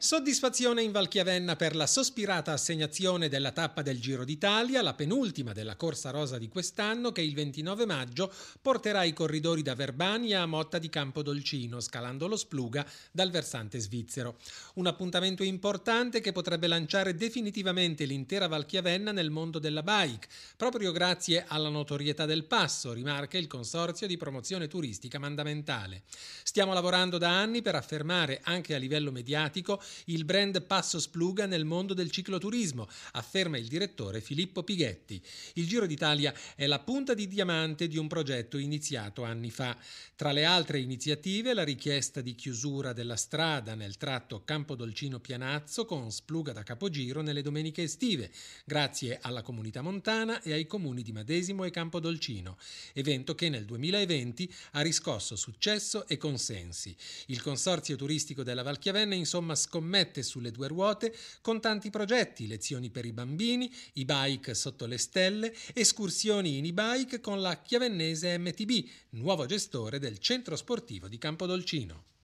Soddisfazione in Valchiavenna per la sospirata assegnazione della tappa del Giro d'Italia, la penultima della Corsa Rosa di quest'anno che il 29 maggio porterà i corridori da Verbania a Motta di Campodolcino, scalando lo Spluga dal versante svizzero. Un appuntamento importante che potrebbe lanciare definitivamente l'intera Valchiavenna nel mondo della bike, proprio grazie alla notorietà del passo, rimarca il Consorzio di Promozione Turistica Mandamentale. Stiamo lavorando da anni per affermare anche a livello mediatico il brand Passo Spluga nel mondo del cicloturismo, afferma il direttore Filippo Pighetti. Il Giro d'Italia è la punta di diamante di un progetto iniziato anni fa. Tra le altre iniziative la richiesta di chiusura della strada nel tratto Campodolcino-Pianazzo con Spluga da Capogiro nelle domeniche estive, grazie alla comunità montana e ai comuni di Madesimo e Campodolcino, evento che nel 2020 ha riscosso successo e consensi. Il Consorzio Turistico della Valchiavenna insomma scoprì scommette sulle due ruote con tanti progetti, lezioni per i bambini, i bike sotto le stelle, escursioni in e-bike con la Chiavennese MTB, nuovo gestore del centro sportivo di Campodolcino.